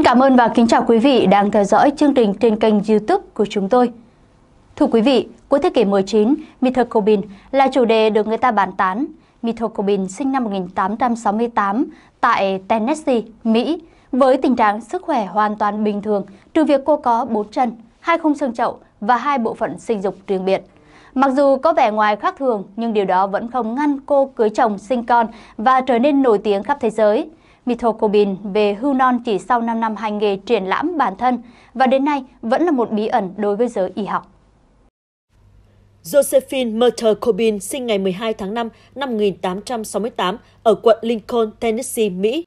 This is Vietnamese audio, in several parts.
Xin cảm ơn và kính chào quý vị đang theo dõi chương trình trên kênh youtube của chúng tôi. Thưa quý vị, cuối thế kỷ 19, methocobin là chủ đề được người ta bàn tán. Methocobin sinh năm 1868 tại Tennessee, Mỹ, với tình trạng sức khỏe hoàn toàn bình thường, trừ việc cô có bốn chân, hai khung xương chậu và hai bộ phận sinh dục riêng biệt. Mặc dù có vẻ ngoài khác thường, nhưng điều đó vẫn không ngăn cô cưới chồng, sinh con và trở nên nổi tiếng khắp thế giới. Mitho Kobin về hưu non chỉ sau 5 năm hành nghề triển lãm bản thân và đến nay vẫn là một bí ẩn đối với giới y học. Josephine Murter Corbin sinh ngày 12 tháng 5 năm 1868 ở quận Lincoln, Tennessee, Mỹ.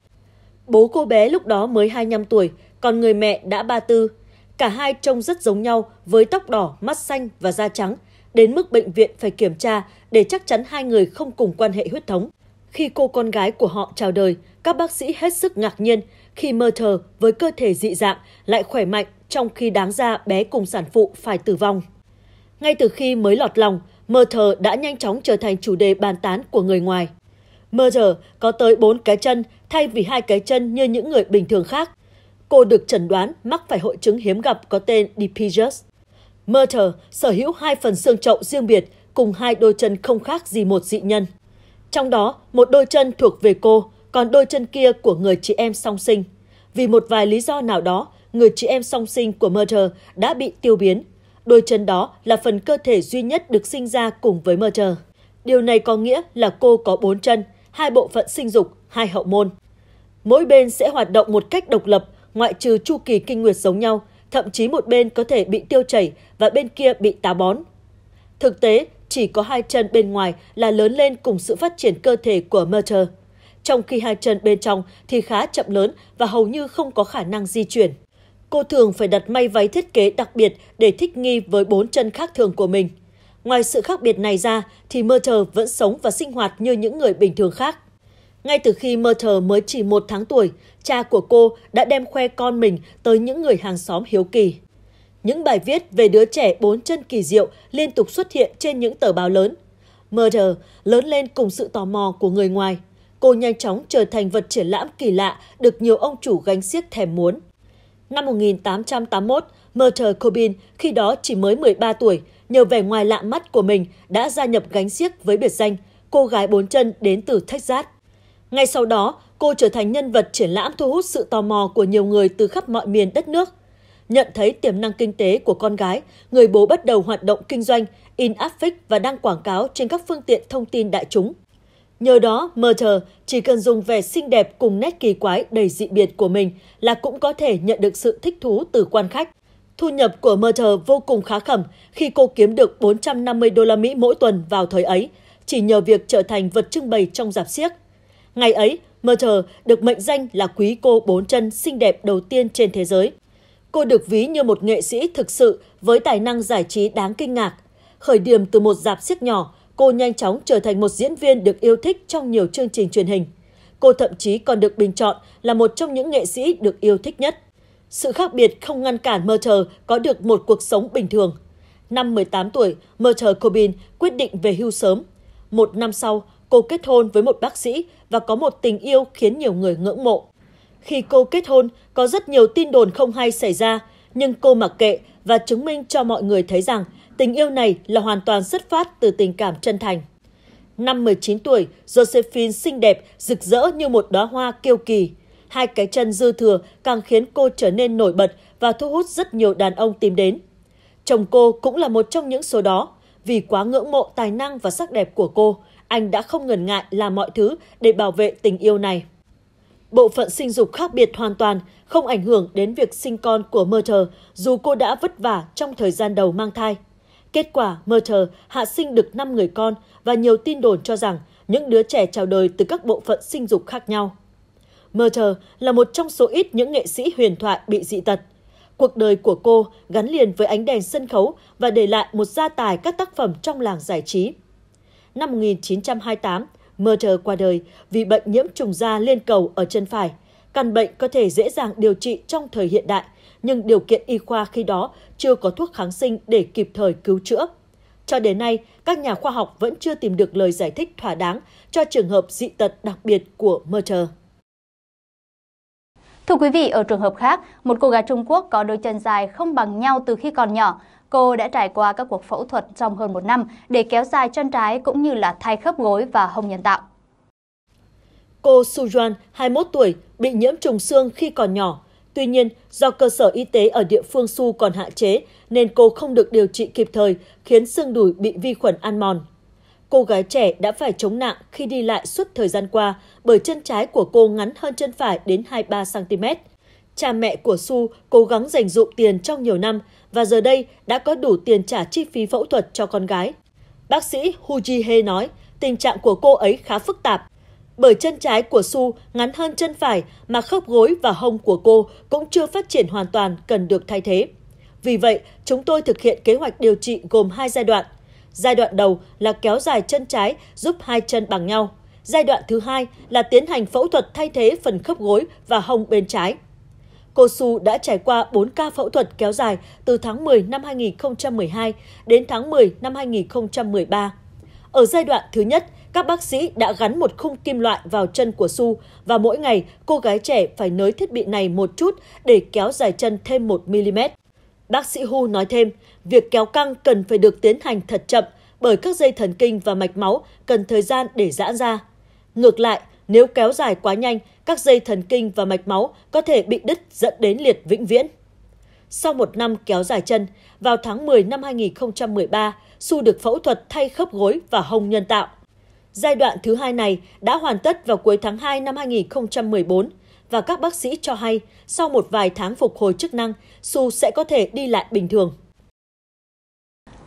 Bố cô bé lúc đó mới 25 tuổi, còn người mẹ đã 34. Cả hai trông rất giống nhau với tóc đỏ, mắt xanh và da trắng, đến mức bệnh viện phải kiểm tra để chắc chắn hai người không cùng quan hệ huyết thống. Khi cô con gái của họ chào đời, các bác sĩ hết sức ngạc nhiên khi mơ thờ với cơ thể dị dạng lại khỏe mạnh trong khi đáng ra bé cùng sản phụ phải tử vong. Ngay từ khi mới lọt lòng, mơ thờ đã nhanh chóng trở thành chủ đề bàn tán của người ngoài. Mơ thờ có tới 4 cái chân thay vì hai cái chân như những người bình thường khác. Cô được chẩn đoán mắc phải hội chứng hiếm gặp có tên Dipygus. Mơ thờ sở hữu hai phần xương chậu riêng biệt cùng hai đôi chân không khác gì một dị nhân. Trong đó, một đôi chân thuộc về cô, còn đôi chân kia của người chị em song sinh. Vì một vài lý do nào đó, người chị em song sinh của Murder đã bị tiêu biến. Đôi chân đó là phần cơ thể duy nhất được sinh ra cùng với Murder. Điều này có nghĩa là cô có bốn chân, hai bộ phận sinh dục, hai hậu môn. Mỗi bên sẽ hoạt động một cách độc lập, ngoại trừ chu kỳ kinh nguyệt giống nhau, thậm chí một bên có thể bị tiêu chảy và bên kia bị táo bón. Thực tế, chỉ có hai chân bên ngoài là lớn lên cùng sự phát triển cơ thể của Murder trong khi hai chân bên trong thì khá chậm lớn và hầu như không có khả năng di chuyển. Cô thường phải đặt may váy thiết kế đặc biệt để thích nghi với bốn chân khác thường của mình. Ngoài sự khác biệt này ra thì Murter vẫn sống và sinh hoạt như những người bình thường khác. Ngay từ khi Murter mới chỉ một tháng tuổi, cha của cô đã đem khoe con mình tới những người hàng xóm hiếu kỳ. Những bài viết về đứa trẻ bốn chân kỳ diệu liên tục xuất hiện trên những tờ báo lớn. Murder lớn lên cùng sự tò mò của người ngoài cô nhanh chóng trở thành vật triển lãm kỳ lạ được nhiều ông chủ gánh xiếc thèm muốn. Năm 1881, Murter Corbin, khi đó chỉ mới 13 tuổi, nhờ vẻ ngoài lạ mắt của mình đã gia nhập gánh xiếc với biệt danh cô gái bốn chân đến từ Texas. Ngay sau đó, cô trở thành nhân vật triển lãm thu hút sự tò mò của nhiều người từ khắp mọi miền đất nước. Nhận thấy tiềm năng kinh tế của con gái, người bố bắt đầu hoạt động kinh doanh, in áp phích và đăng quảng cáo trên các phương tiện thông tin đại chúng – Nhờ đó, Murder chỉ cần dùng vẻ xinh đẹp cùng nét kỳ quái đầy dị biệt của mình là cũng có thể nhận được sự thích thú từ quan khách. Thu nhập của Murder vô cùng khá khẩm khi cô kiếm được 450 đô la Mỹ mỗi tuần vào thời ấy, chỉ nhờ việc trở thành vật trưng bày trong giạp xiếc. Ngày ấy, Murder được mệnh danh là quý cô bốn chân xinh đẹp đầu tiên trên thế giới. Cô được ví như một nghệ sĩ thực sự với tài năng giải trí đáng kinh ngạc. Khởi điểm từ một giạp xiếc nhỏ, cô nhanh chóng trở thành một diễn viên được yêu thích trong nhiều chương trình truyền hình. Cô thậm chí còn được bình chọn là một trong những nghệ sĩ được yêu thích nhất. Sự khác biệt không ngăn cản Murder có được một cuộc sống bình thường. Năm 18 tuổi, Murder Cobain quyết định về hưu sớm. Một năm sau, cô kết hôn với một bác sĩ và có một tình yêu khiến nhiều người ngưỡng mộ. Khi cô kết hôn, có rất nhiều tin đồn không hay xảy ra, nhưng cô mặc kệ và chứng minh cho mọi người thấy rằng Tình yêu này là hoàn toàn xuất phát từ tình cảm chân thành. Năm 19 tuổi, Josephine xinh đẹp, rực rỡ như một đóa hoa kiêu kỳ. Hai cái chân dư thừa càng khiến cô trở nên nổi bật và thu hút rất nhiều đàn ông tìm đến. Chồng cô cũng là một trong những số đó. Vì quá ngưỡng mộ tài năng và sắc đẹp của cô, anh đã không ngần ngại làm mọi thứ để bảo vệ tình yêu này. Bộ phận sinh dục khác biệt hoàn toàn, không ảnh hưởng đến việc sinh con của Murder, dù cô đã vất vả trong thời gian đầu mang thai. Kết quả, Murter hạ sinh được 5 người con và nhiều tin đồn cho rằng những đứa trẻ chào đời từ các bộ phận sinh dục khác nhau. Murter là một trong số ít những nghệ sĩ huyền thoại bị dị tật. Cuộc đời của cô gắn liền với ánh đèn sân khấu và để lại một gia tài các tác phẩm trong làng giải trí. Năm 1928, Murter qua đời vì bệnh nhiễm trùng da liên cầu ở chân phải. Căn bệnh có thể dễ dàng điều trị trong thời hiện đại nhưng điều kiện y khoa khi đó chưa có thuốc kháng sinh để kịp thời cứu chữa. Cho đến nay, các nhà khoa học vẫn chưa tìm được lời giải thích thỏa đáng cho trường hợp dị tật đặc biệt của Merter. Thưa quý vị, ở trường hợp khác, một cô gái Trung Quốc có đôi chân dài không bằng nhau từ khi còn nhỏ. Cô đã trải qua các cuộc phẫu thuật trong hơn một năm để kéo dài chân trái cũng như là thay khớp gối và hông nhân tạo. Cô Su Juan, 21 tuổi, bị nhiễm trùng xương khi còn nhỏ Tuy nhiên, do cơ sở y tế ở địa phương Su còn hạn chế nên cô không được điều trị kịp thời, khiến xương đùi bị vi khuẩn ăn mòn. Cô gái trẻ đã phải chống nặng khi đi lại suốt thời gian qua bởi chân trái của cô ngắn hơn chân phải đến 23cm. Cha mẹ của Su cố gắng dành dụm tiền trong nhiều năm và giờ đây đã có đủ tiền trả chi phí phẫu thuật cho con gái. Bác sĩ Hu Ji He nói, tình trạng của cô ấy khá phức tạp bởi chân trái của Su ngắn hơn chân phải mà khớp gối và hông của cô cũng chưa phát triển hoàn toàn cần được thay thế. Vì vậy, chúng tôi thực hiện kế hoạch điều trị gồm hai giai đoạn. Giai đoạn đầu là kéo dài chân trái giúp hai chân bằng nhau. Giai đoạn thứ hai là tiến hành phẫu thuật thay thế phần khớp gối và hông bên trái. Cô Su đã trải qua 4 ca phẫu thuật kéo dài từ tháng 10 năm 2012 đến tháng 10 năm 2013. Ở giai đoạn thứ nhất, các bác sĩ đã gắn một khung kim loại vào chân của Su và mỗi ngày cô gái trẻ phải nới thiết bị này một chút để kéo dài chân thêm 1mm. Bác sĩ Hu nói thêm, việc kéo căng cần phải được tiến hành thật chậm bởi các dây thần kinh và mạch máu cần thời gian để giãn ra. Ngược lại, nếu kéo dài quá nhanh, các dây thần kinh và mạch máu có thể bị đứt dẫn đến liệt vĩnh viễn. Sau một năm kéo dài chân, vào tháng 10 năm 2013, Su được phẫu thuật thay khớp gối và hông nhân tạo. Giai đoạn thứ hai này đã hoàn tất vào cuối tháng 2 năm 2014 và các bác sĩ cho hay sau một vài tháng phục hồi chức năng, Su sẽ có thể đi lại bình thường.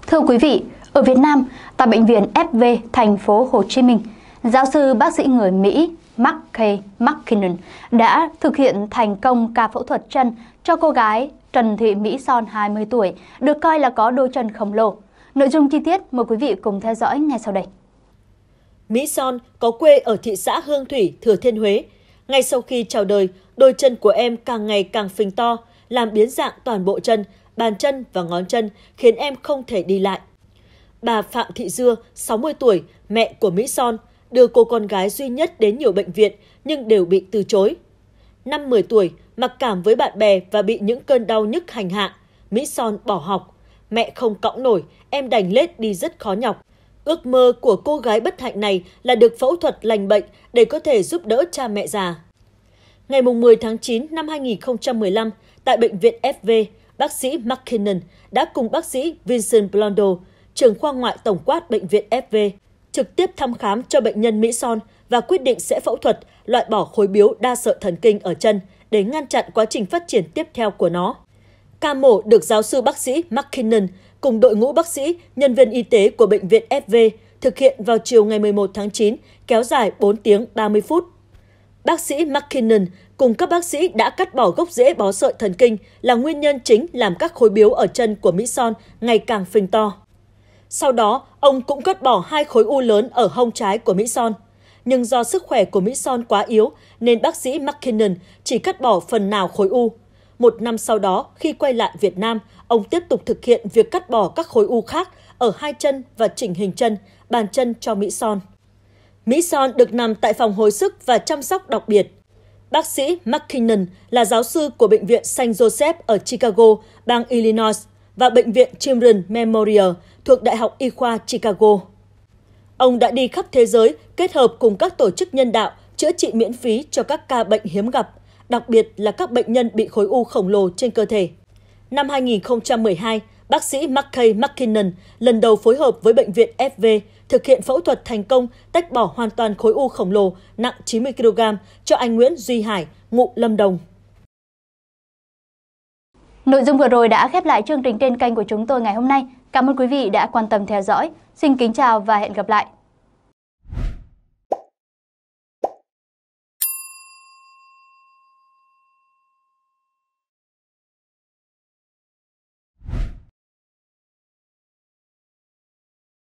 Thưa quý vị, ở Việt Nam, tại bệnh viện FV thành phố Hồ Chí Minh, giáo sư bác sĩ người Mỹ Mark K. McKinnon đã thực hiện thành công ca phẫu thuật chân cho cô gái Trần Thị Mỹ Son 20 tuổi, được coi là có đôi chân khổng lồ. Nội dung chi tiết mời quý vị cùng theo dõi ngay sau đây. Mỹ Son có quê ở thị xã Hương Thủy, Thừa Thiên Huế. Ngay sau khi chào đời, đôi chân của em càng ngày càng phình to, làm biến dạng toàn bộ chân, bàn chân và ngón chân, khiến em không thể đi lại. Bà Phạm Thị Dưa, 60 tuổi, mẹ của Mỹ Son, đưa cô con gái duy nhất đến nhiều bệnh viện nhưng đều bị từ chối. Năm 10 tuổi, mặc cảm với bạn bè và bị những cơn đau nhức hành hạ, Mỹ Son bỏ học. Mẹ không cõng nổi, em đành lết đi rất khó nhọc. Ước mơ của cô gái bất hạnh này là được phẫu thuật lành bệnh để có thể giúp đỡ cha mẹ già. Ngày 10 tháng 9 năm 2015, tại Bệnh viện FV, bác sĩ McKinnon đã cùng bác sĩ Vincent Blondo, trưởng khoa ngoại tổng quát Bệnh viện FV, trực tiếp thăm khám cho bệnh nhân Mỹ Son và quyết định sẽ phẫu thuật loại bỏ khối biếu đa sợi thần kinh ở chân để ngăn chặn quá trình phát triển tiếp theo của nó. Ca mổ được giáo sư bác sĩ McKinnon cùng đội ngũ bác sĩ, nhân viên y tế của bệnh viện FV thực hiện vào chiều ngày 11 tháng 9, kéo dài 4 tiếng 30 phút. Bác sĩ McKinnon cùng các bác sĩ đã cắt bỏ gốc rễ bó sợi thần kinh là nguyên nhân chính làm các khối biếu ở chân của Mỹ Son ngày càng phình to. Sau đó, ông cũng cắt bỏ hai khối u lớn ở hông trái của Mỹ Son. Nhưng do sức khỏe của Mỹ Son quá yếu nên bác sĩ McKinnon chỉ cắt bỏ phần nào khối u. Một năm sau đó, khi quay lại Việt Nam, ông tiếp tục thực hiện việc cắt bỏ các khối u khác ở hai chân và chỉnh hình chân, bàn chân cho Mỹ Son. Mỹ Son được nằm tại phòng hồi sức và chăm sóc đặc biệt. Bác sĩ McKinnon là giáo sư của Bệnh viện St. Joseph ở Chicago, bang Illinois và Bệnh viện Children Memorial thuộc Đại học Y khoa Chicago. Ông đã đi khắp thế giới kết hợp cùng các tổ chức nhân đạo chữa trị miễn phí cho các ca bệnh hiếm gặp đặc biệt là các bệnh nhân bị khối u khổng lồ trên cơ thể. Năm 2012, bác sĩ MacKay McKinnon lần đầu phối hợp với bệnh viện FV thực hiện phẫu thuật thành công tách bỏ hoàn toàn khối u khổng lồ nặng 90 kg cho anh Nguyễn Duy Hải, ngụ Lâm Đồng. Nội dung vừa rồi đã khép lại chương trình trên kênh của chúng tôi ngày hôm nay. Cảm ơn quý vị đã quan tâm theo dõi. Xin kính chào và hẹn gặp lại.